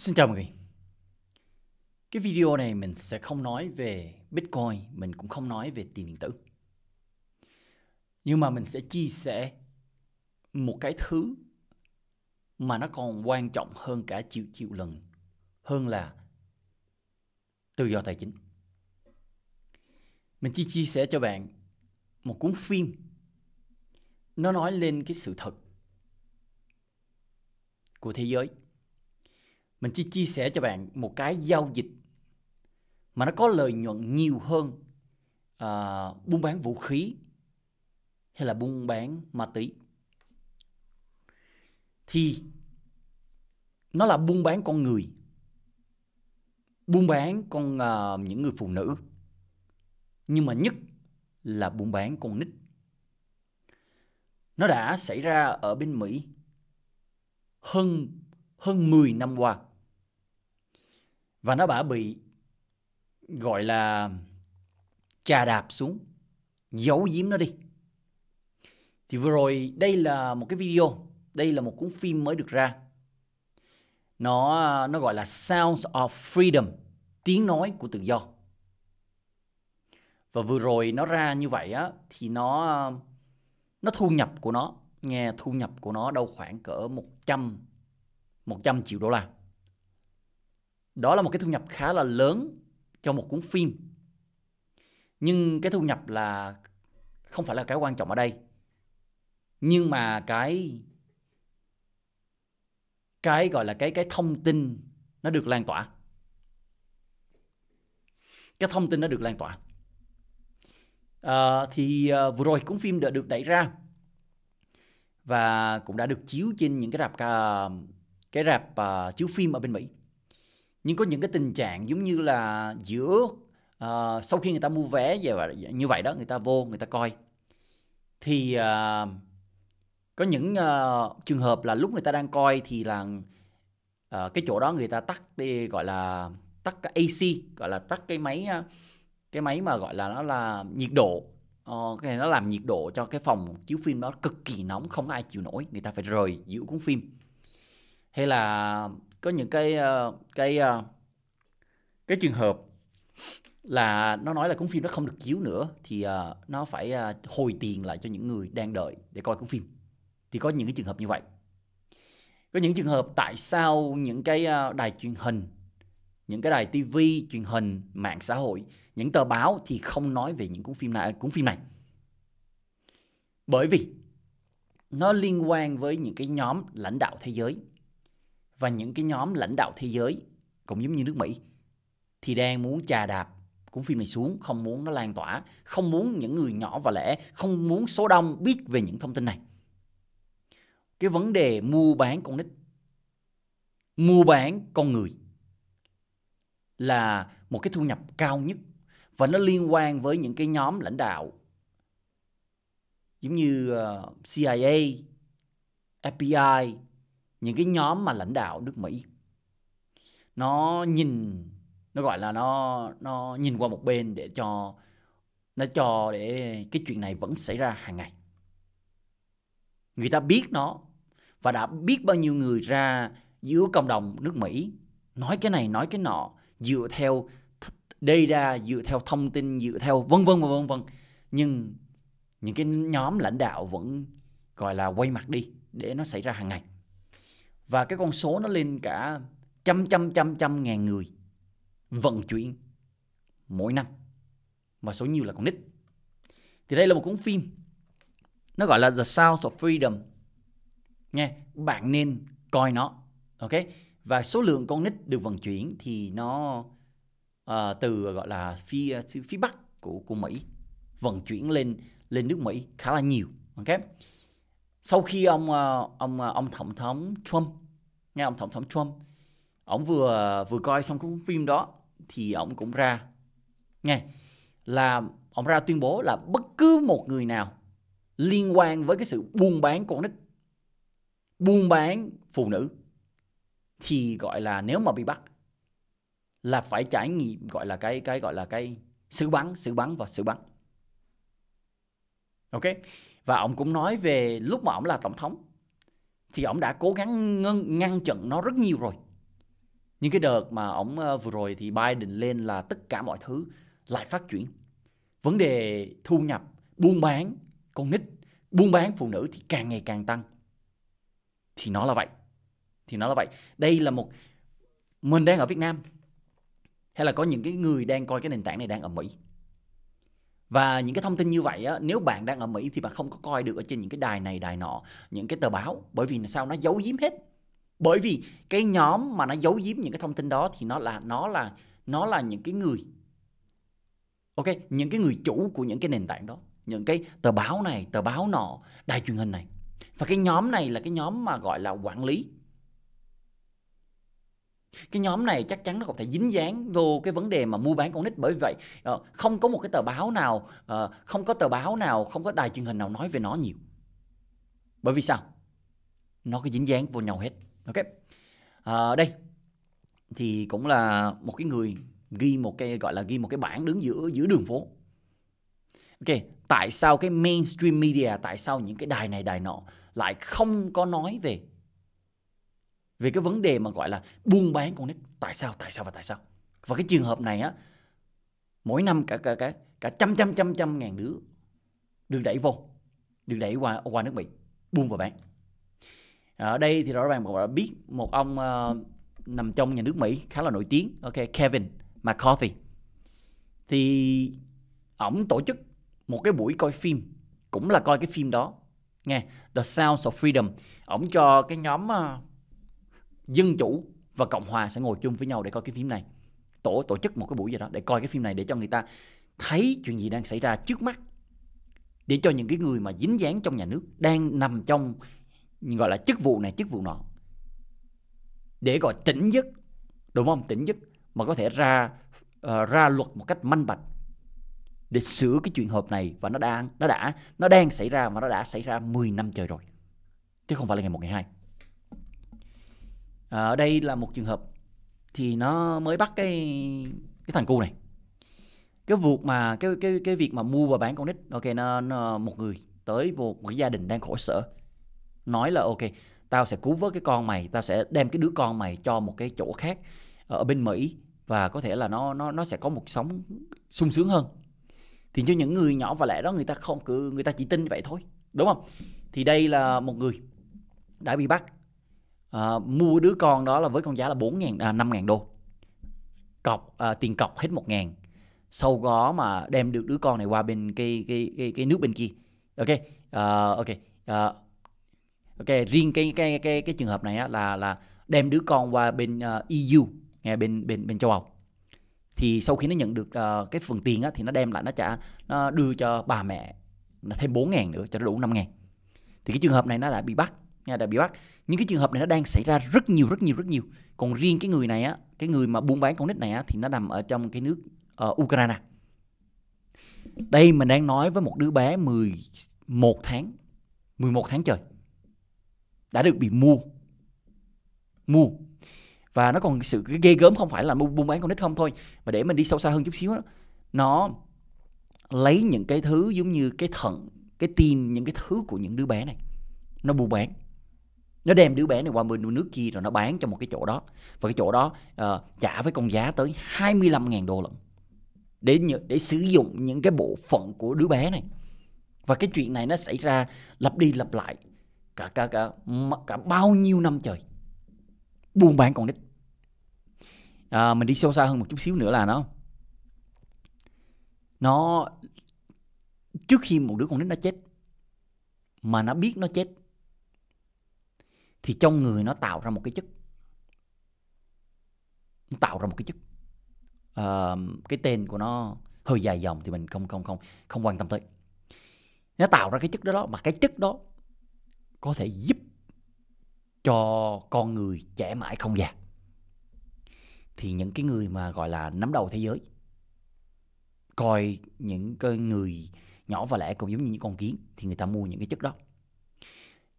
Xin chào mọi người. Cái video này mình sẽ không nói về Bitcoin, mình cũng không nói về tiền điện tử. Nhưng mà mình sẽ chia sẻ một cái thứ mà nó còn quan trọng hơn cả triệu triệu lần hơn là tự do tài chính. Mình chỉ chia sẻ cho bạn một cuốn phim nó nói lên cái sự thật của thế giới mình chỉ chia sẻ cho bạn một cái giao dịch mà nó có lợi nhuận nhiều hơn uh, buôn bán vũ khí hay là buôn bán ma túy thì nó là buôn bán con người buôn bán con uh, những người phụ nữ nhưng mà nhất là buôn bán con nít nó đã xảy ra ở bên Mỹ hơn hơn 10 năm qua và nó đã bị gọi là trà đạp xuống giấu giếm nó đi thì vừa rồi đây là một cái video đây là một cuốn phim mới được ra nó nó gọi là Sounds of Freedom tiếng nói của tự do và vừa rồi nó ra như vậy á thì nó nó thu nhập của nó nghe thu nhập của nó đâu khoảng cỡ 100 100 triệu đô la đó là một cái thu nhập khá là lớn cho một cuốn phim nhưng cái thu nhập là không phải là cái quan trọng ở đây nhưng mà cái cái gọi là cái cái thông tin nó được lan tỏa cái thông tin nó được lan tỏa à, thì ờ, vừa rồi cuốn phim đã được đẩy ra và cũng đã được chiếu trên những cái rạp cái rạp uh, chiếu phim ở bên Mỹ nhưng có những cái tình trạng giống như là giữa uh, sau khi người ta mua vé và như vậy đó người ta vô người ta coi thì uh, có những uh, trường hợp là lúc người ta đang coi thì là uh, cái chỗ đó người ta tắt đi gọi là tắt cái AC gọi là tắt cái máy cái máy mà gọi là nó là nhiệt độ uh, cái này nó làm nhiệt độ cho cái phòng chiếu phim đó cực kỳ nóng không ai chịu nổi người ta phải rời giữa cuốn phim hay là có những cái ờ, cái ờ, cái trường hợp là nó nói là cuốn phim nó không được chiếu nữa thì ờ, nó phải hồi tiền lại cho những người đang đợi để coi cuốn phim thì có những cái trường hợp như vậy có những trường hợp tại sao những cái đài truyền hình những cái đài tivi truyền hình mạng xã hội những tờ báo thì không nói về những cuốn phim này cuốn phim này bởi vì nó liên quan với những cái nhóm lãnh đạo thế giới và những cái nhóm lãnh đạo thế giới cũng giống như nước Mỹ thì đang muốn trà đạp cuốn phim này xuống không muốn nó lan tỏa không muốn những người nhỏ và lẻ không muốn số đông biết về những thông tin này cái vấn đề mua bán con nít mua bán con người là một cái thu nhập cao nhất và nó liên quan với những cái nhóm lãnh đạo giống như ờ, CIA, FBI, những cái nhóm mà lãnh đạo nước Mỹ nó nhìn nó gọi là nó nó nhìn qua một bên để cho nó cho để cái chuyện này vẫn xảy ra hàng ngày người ta biết nó và đã biết bao nhiêu người ra giữa cộng đồng nước Mỹ nói cái này nói cái nọ dựa theo ra dựa theo thông tin dựa theo vân vân và vân vân nhưng những cái nhóm lãnh đạo vẫn gọi là quay mặt đi để nó xảy ra hàng ngày và cái con số nó lên cả trăm trăm trăm trăm ngàn người vận chuyển mỗi năm và số nhiều là con nít thì đây là một cuốn phim nó gọi là The south of Freedom nha bạn nên coi nó ok và số lượng con nít được vận chuyển thì nó uh, từ gọi là phía phía bắc của của Mỹ vận chuyển lên lên nước Mỹ khá là nhiều ok sau khi ông ờ, ông ờ, ông tổng thống Trump nghe ông tổng thống Trump ông vừa vừa coi xong cái phim đó thì ông cũng ra nghe là ông ra tuyên bố là bất cứ một người nào liên quan với cái sự buôn bán con nít buôn bán phụ nữ thì gọi là nếu mà bị bắt là phải trải nghiệm gọi là cái cái gọi là cái xử bắn xử bắn và xử bắn ok và ông cũng nói về lúc mà ông là tổng thống thì ông đã cố gắng ngăn, ngăn chặn nó rất nhiều rồi những cái đợt mà ông ờ, vừa rồi thì Biden lên là tất cả mọi thứ lại phát triển vấn đề thu nhập buôn bán con nít buôn bán phụ nữ thì càng ngày càng tăng thì nó là vậy thì nó là vậy đây là một mình đang ở Việt Nam hay là có những cái người đang coi cái nền tảng này đang ở Mỹ và những cái thông tin như vậy á, nếu bạn đang ở Mỹ thì bạn không có coi được ở trên những cái đài này đài nọ những cái tờ báo bởi vì sao nó giấu giếm hết bởi vì cái nhóm mà nó giấu giếm những cái thông tin đó thì nó là nó là nó là những cái người ok những cái người chủ của những cái nền tảng đó những cái tờ báo này tờ báo nọ đài truyền hình này và cái nhóm này là cái nhóm mà gọi là quản lý cái nhóm này chắc chắn nó có thể dính dáng vô cái vấn đề mà mua bán con nít bởi vậy ờ, không có một cái tờ báo nào ờ, không có tờ báo nào không có đài truyền hình nào nói về nó nhiều bởi vì sao nó cứ dính dáng vô nhau hết ok à, đây thì cũng là một cái người ghi một cái gọi là ghi một cái bảng đứng giữa giữa đường phố ok tại sao cái mainstream media tại sao những cái đài này đài nọ lại không có nói về về cái vấn đề mà gọi là buôn bán con nít tại sao tại sao và tại sao và cái trường hợp này á mỗi năm cả cả cả cả trăm trăm trăm trăm ngàn đứa được đẩy vô được đẩy qua qua nước mỹ buôn và bán à, ở đây thì rõ ràng mọi người biết một ông uh, nằm trong nhà nước mỹ khá là nổi tiếng ok kevin mccarthy thì ổng tổ chức một cái buổi coi phim cũng là coi cái phim đó nghe the sounds of freedom ổng cho cái nhóm uh, dân chủ và cộng hòa sẽ ngồi chung với nhau để coi cái phim này tổ tổ chức một cái buổi gì đó để coi cái phim này để cho người ta thấy chuyện gì đang xảy ra trước mắt để cho những cái người mà dính dáng trong nhà nước đang nằm trong gọi là chức vụ này chức vụ nọ để gọi tỉnh giấc đúng không tỉnh giấc mà có thể ra uh, ra luật một cách manh bạch để sửa cái chuyện hợp này và nó đang nó đã nó đang xảy ra mà nó đã xảy ra 10 năm trời rồi chứ không phải là ngày một ngày hai Ờ, ở đây là một trường hợp thì nó mới bắt cái cái thằng cu này cái vụ mà cái cái cái việc mà mua và bán con nít ok nó, nó một người tới một, một cái gia đình đang khổ sở nói là ok tao sẽ cứu vớt cái con mày tao sẽ đem cái đứa con mày cho một cái chỗ khác ở bên mỹ và có thể là nó nó nó sẽ có một sống sung sướng hơn thì cho những người nhỏ và lẻ đó người ta không cứ người ta chỉ tin vậy thôi đúng không thì đây là một người đã bị bắt à, mua đứa con đó là với con giá là 4 ngàn, à, 5 ngàn đô cọc à, tiền cọc hết 1 ngàn sau đó mà đem được đứa con này qua bên cái cái cái, cái nước bên kia ok uh, ok uh, ok riêng cái cái cái cái trường hợp này á, là là đem đứa con qua bên uh, EU nghe bên bên bên châu Âu thì sau khi nó nhận được uh, cái phần tiền á, thì nó đem lại nó trả nó đưa cho bà mẹ thêm 4 ngàn nữa cho nó đủ 5 ngàn thì cái trường hợp này nó đã bị bắt nha đã bị bắt những cái trường hợp này nó đang xảy ra rất nhiều rất nhiều rất nhiều còn riêng cái người này á cái người mà buôn bán con nít này á thì nó nằm ở trong cái nước uh, Ukraine đây mình đang nói với một đứa bé 11 tháng 11 tháng trời đã được bị mua mua và nó còn sự ghê gớm không phải là buôn bán con nít không thôi mà để mình đi sâu xa hơn chút xíu đó, nó lấy những cái thứ giống như cái thận cái tim những cái thứ của những đứa bé này nó buôn bán nó đem đứa bé này qua bên nước kia rồi nó bán cho một cái chỗ đó và cái chỗ đó uh, trả với con giá tới 25.000 đô lận để để sử dụng những cái bộ phận của đứa bé này và cái chuyện này nó xảy ra lặp đi lặp lại cả cả cả cả bao nhiêu năm trời buôn bán con nít à, mình đi sâu xa hơn một chút xíu nữa là nó nó trước khi một đứa con nít nó chết mà nó biết nó chết thì trong người nó tạo ra một cái chất nó tạo ra một cái chất uh, cái tên của nó hơi dài dòng thì mình không không không không quan tâm tới nó tạo ra cái chất đó, đó mà cái chất đó có thể giúp cho con người trẻ mãi không già thì những cái người mà gọi là nắm đầu thế giới coi những cái người nhỏ và lẻ cũng giống như những con kiến thì người ta mua những cái chất đó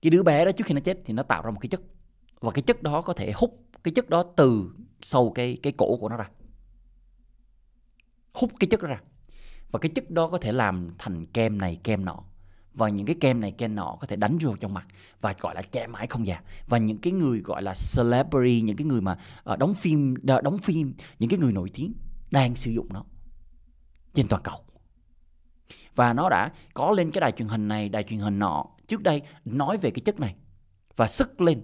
cái đứa bé đó trước khi nó chết thì nó tạo ra một cái chất và cái chất đó có thể hút cái chất đó từ sâu cái cái cổ của nó ra hút cái chất đó ra và cái chất đó có thể làm thành kem này kem nọ và những cái kem này kem nọ có thể đánh vô trong mặt và gọi là che mãi không già và những cái người gọi là celebrity những cái người mà ờ, đóng phim đóng phim những cái người nổi tiếng đang sử dụng nó trên toàn cầu và nó đã có lên cái đài truyền hình này đài truyền hình nọ trước đây nói về cái chất này và sức lên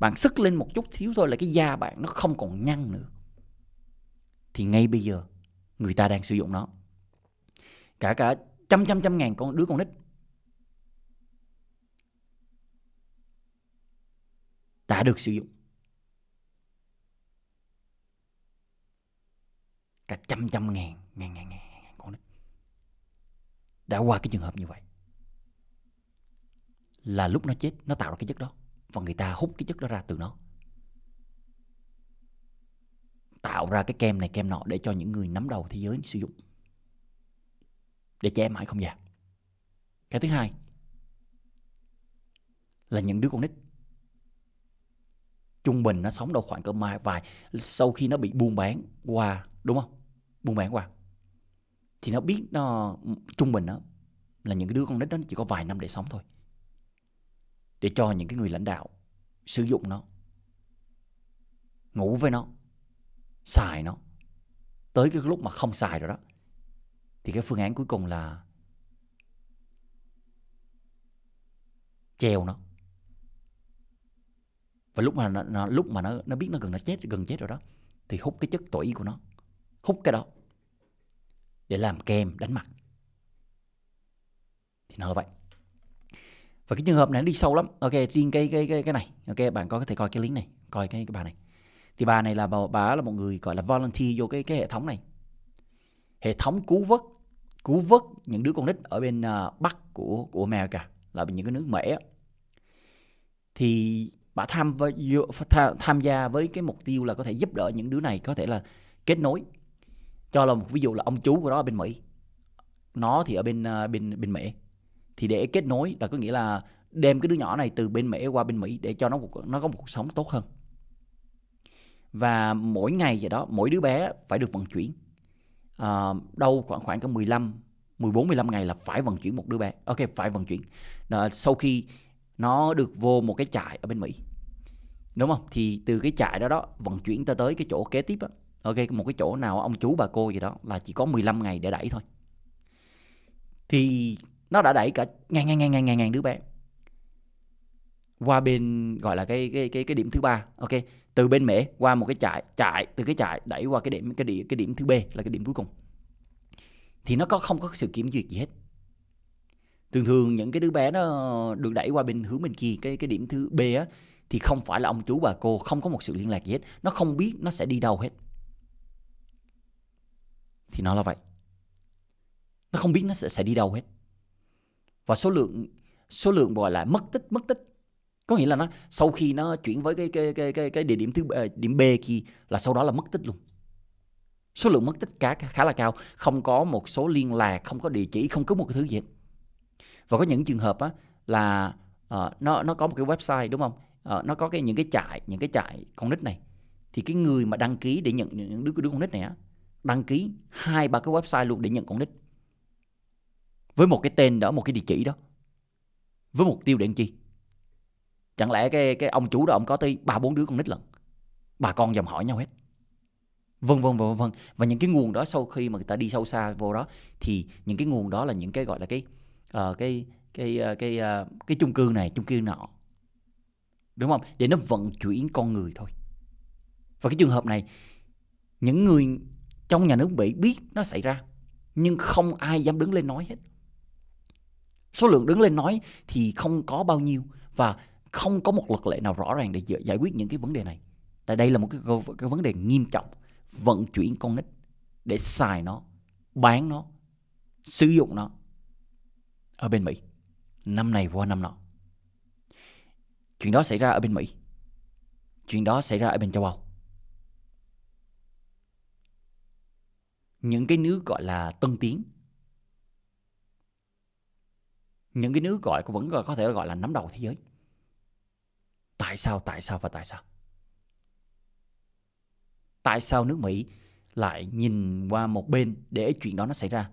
bạn sức lên một chút xíu thôi là cái da bạn nó không còn nhăn nữa thì ngay bây giờ người ta đang sử dụng nó cả cả trăm trăm trăm ngàn con đứa con nít đã được sử dụng cả trăm trăm ngàn ngàn ngàn ngàn đã qua cái trường hợp như vậy là lúc nó chết nó tạo ra cái chất đó và người ta hút cái chất đó ra từ nó tạo ra cái kem này kem nọ để cho những người nắm đầu thế giới sử dụng để che mãi không già cái thứ hai là những đứa con nít trung bình nó sống đâu khoảng cỡ mai vài sau khi nó bị buôn bán qua đúng không buôn bán qua thì nó biết nó trung bình đó là những cái đứa con nít đó chỉ có vài năm để sống thôi để cho những cái người lãnh đạo sử dụng nó ngủ với nó xài nó tới cái lúc mà không xài rồi đó thì cái phương án cuối cùng là treo nó và lúc mà nó, nó lúc mà nó nó biết nó gần nó chết gần chết rồi đó thì hút cái chất tối của nó hút cái đó để làm kem đánh mặt thì nó là vậy và cái trường hợp này nó đi sâu lắm ok riêng cái cái cái cái này ok bạn có thể coi cái link này coi cái cái bà này thì bà này là bà, bà là một người gọi là volunteer vô cái cái hệ thống này hệ thống cứu vớt cứu vớt những đứa con nít ở bên uh, bắc của của America là những cái nước Mỹ á thì bà tham tham gia với cái mục tiêu là có thể giúp đỡ những đứa này có thể là kết nối cho là một ví dụ là ông chú của nó ở bên mỹ nó thì ở bên ờ, bên bên mỹ thì để kết nối là có nghĩa là đem cái đứa nhỏ này từ bên mỹ qua bên mỹ để cho nó một, nó có một cuộc sống tốt hơn và mỗi ngày vậy đó mỗi đứa bé phải được vận chuyển à, đâu khoảng khoảng có 15 14 15 ngày là phải vận chuyển một đứa bé ok phải vận chuyển đó, sau khi nó được vô một cái trại ở bên mỹ đúng không thì từ cái trại đó đó vận chuyển ta tới cái chỗ kế tiếp đó, ok một cái chỗ nào ông chú bà cô gì đó là chỉ có 15 ngày để đẩy thôi thì nó đã đẩy cả ngàn ngàn ngàn ngàn ngàn ngàn đứa bé qua bên gọi là cái cái cái cái điểm thứ ba ok từ bên mẹ qua một cái trại trại từ cái trại đẩy qua cái điểm cái điểm cái điểm thứ b là cái điểm cuối cùng thì nó có không có sự kiểm duyệt gì hết thường thường những cái đứa bé nó được đẩy qua bên hướng bên kia cái cái điểm thứ b á thì không phải là ông chú bà cô không có một sự liên lạc gì hết nó không biết nó sẽ đi đâu hết thì nó là vậy nó không biết nó sẽ, sẽ đi đâu hết và số lượng số lượng gọi là mất tích mất tích có nghĩa là nó sau khi nó chuyển với cái cái cái cái, cái địa điểm thứ ờ, điểm B kia là sau đó là mất tích luôn số lượng mất tích cá khá là cao không có một số liên lạc không có địa chỉ không có một cái thứ gì hết và có những trường hợp á, là uh, nó nó có một cái website đúng không uh, nó có cái những cái trại những cái trại con nít này thì cái người mà đăng ký để nhận những đứa đứa con nít này á đăng ký hai ba cái website luôn để nhận con nít với một cái tên đó một cái địa chỉ đó với mục tiêu để làm chi chẳng lẽ cái cái ông chủ đó ông có tới ba bốn đứa con nít lần bà con dòm hỏi nhau hết vân vân vân vân và những cái nguồn đó sau khi mà người ta đi sâu xa vô đó thì những cái nguồn đó là những cái gọi là cái uh, cái cái uh, cái uh, cái chung cư này chung cư nọ đúng không để nó vận chuyển con người thôi và cái trường hợp này những người trong nhà nước Mỹ biết nó xảy ra nhưng không ai dám đứng lên nói hết số lượng đứng lên nói thì không có bao nhiêu và không có một luật lệ nào rõ ràng để giải quyết những cái vấn đề này tại đây là một cái, cái vấn đề nghiêm trọng vận chuyển con nít để xài nó bán nó sử dụng nó ở bên Mỹ năm này qua năm nọ chuyện đó xảy ra ở bên Mỹ chuyện đó xảy ra ở bên châu Âu những cái nước gọi là tân tiến những cái nước gọi vẫn gọi có thể gọi là nắm đầu thế giới tại sao tại sao và tại sao tại sao nước mỹ lại nhìn qua một bên để chuyện đó nó xảy ra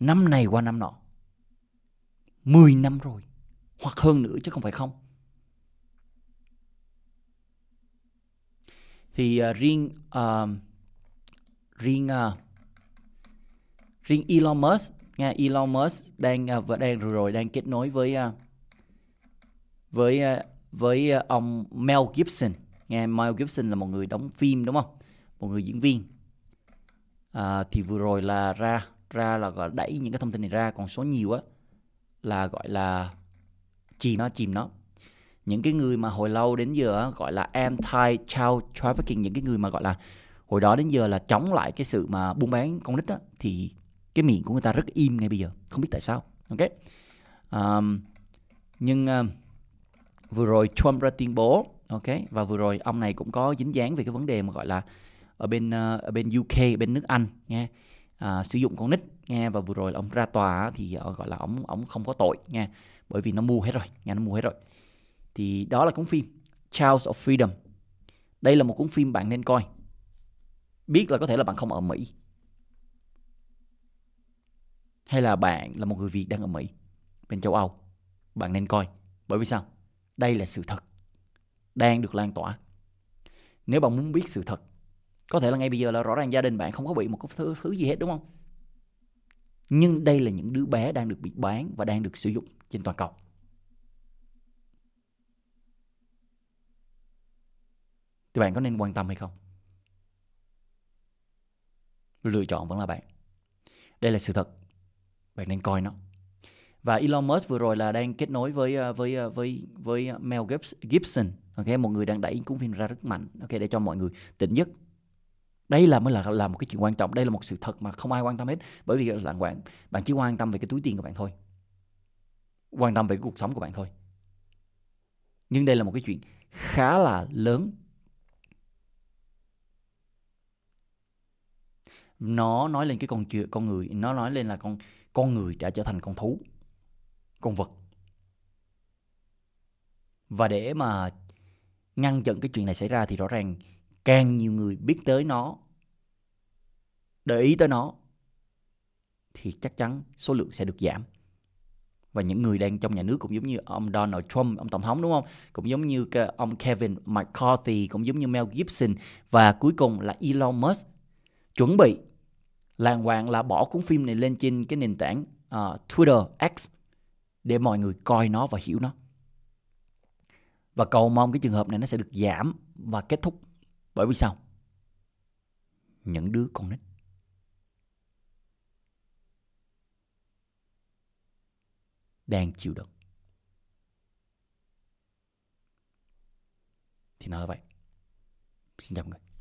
năm này qua năm nọ 10 năm rồi hoặc hơn nữa chứ không phải không thì uh, riêng uh, riêng uh, riêng Elon Musk nha Elon Musk đang uh, đang rồi, rồi đang kết nối với à, với à, với ông Mel Gibson nghe Mel Gibson là một người đóng phim đúng không một người diễn viên à, thì vừa rồi là ra ra là gọi đẩy những cái thông tin này ra còn số nhiều á là gọi là chìm nó chìm nó những cái người mà hồi lâu đến giờ gọi là anti child trafficking những cái người mà gọi là hồi đó đến giờ là chống lại cái sự mà buôn bán con nít á thì cái miệng của người ta rất im ngay bây giờ không biết tại sao ok um, nhưng um, vừa rồi Trump ra tuyên bố ok và vừa rồi ông này cũng có dính dáng về cái vấn đề mà gọi là ở bên uh, ở bên UK bên nước Anh nghe uh, sử dụng con nít nghe và vừa rồi ông ra tòa thì ờ, gọi là ông ông không có tội nghe bởi vì nó mua hết rồi nghe nó mua hết rồi thì đó là cuốn phim Charles of Freedom đây là một cuốn phim bạn nên coi biết là có thể là bạn không ở Mỹ hay là bạn là một người Việt đang ở Mỹ, bên châu Âu, bạn nên coi. Bởi vì sao? Đây là sự thật đang được lan tỏa. Nếu bạn muốn biết sự thật, có thể là ngay bây giờ là rõ ràng gia đình bạn không có bị một cái thứ, thứ gì hết đúng không? Nhưng đây là những đứa bé đang được bị bán và đang được sử dụng trên toàn cầu. Thì bạn có nên quan tâm hay không? Lựa chọn vẫn là bạn. Đây là sự thật bạn nên coi nó và Elon Musk vừa rồi là đang kết nối với ờ, với ờ, với với Mel Gibson ok một người đang đẩy cuốn phim ra rất mạnh ok để cho mọi người tỉnh giấc đây là mới là là một cái chuyện quan trọng đây là một sự thật mà không ai quan tâm hết bởi vì là bạn bạn chỉ quan tâm về cái túi tiền của bạn thôi quan tâm về cái cuộc sống của bạn thôi nhưng đây là một cái chuyện khá là lớn nó nói lên cái con chuyện con người nó nói lên là con con người đã trở thành con thú con vật và để mà ngăn chặn cái chuyện này xảy ra thì rõ ràng càng nhiều người biết tới nó để ý tới nó thì chắc chắn số lượng sẽ được giảm và những người đang trong nhà nước cũng giống như ông Donald Trump, ông tổng thống đúng không? Cũng giống như ông Kevin McCarthy, cũng giống như Mel Gibson và cuối cùng là Elon Musk chuẩn bị làng hoàng là bỏ cuốn phim này lên trên cái nền tảng uh, Twitter X để mọi người coi nó và hiểu nó và cầu mong cái trường hợp này nó sẽ được giảm và kết thúc bởi vì sao những đứa con nít đang chịu đựng thì nó là vậy xin chào mọi người